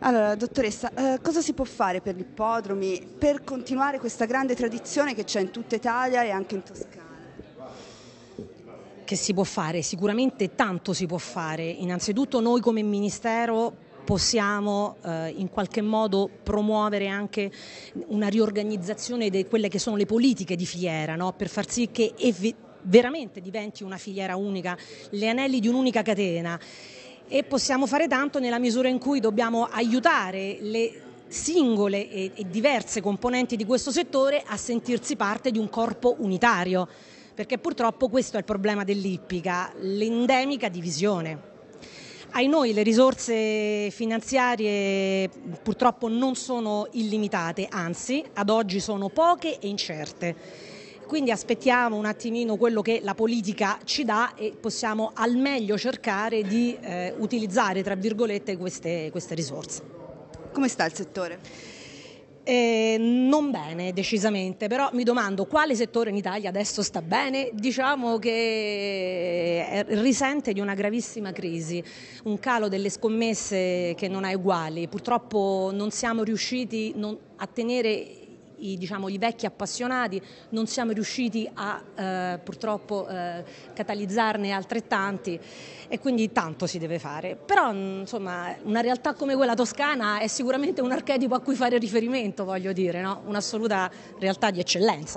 Allora, dottoressa, eh, cosa si può fare per gli ippodromi per continuare questa grande tradizione che c'è in tutta Italia e anche in Toscana? Che si può fare? Sicuramente tanto si può fare. Innanzitutto noi come Ministero possiamo eh, in qualche modo promuovere anche una riorganizzazione di quelle che sono le politiche di filiera, no? per far sì che veramente diventi una filiera unica, le anelli di un'unica catena e possiamo fare tanto nella misura in cui dobbiamo aiutare le singole e, diverse componenti di questo settore a sentirsi parte di un corpo unitario, perché purtroppo questo è il problema dell'ippica, l'endemica divisione. Ai noi le risorse finanziarie purtroppo non sono illimitate, anzi ad oggi sono poche e incerte. Quindi aspettiamo un attimino quello che la politica ci dà e possiamo al meglio cercare di eh, utilizzare tra virgolette queste, queste risorse. Come sta il settore? Eh, non bene decisamente, però mi domando quale settore in Italia adesso sta bene? Diciamo che eh, risente di una gravissima crisi, un calo delle scommesse che non ha uguali. Purtroppo non siamo riusciti non a tenere i, diciamo, i, vecchi appassionati, non siamo riusciti a eh, purtroppo eh, catalizzarne altrettanti e quindi tanto si deve fare. Però insomma, una realtà come quella toscana è sicuramente un archetipo a cui fare riferimento, voglio dire, no? un'assoluta realtà di eccellenza.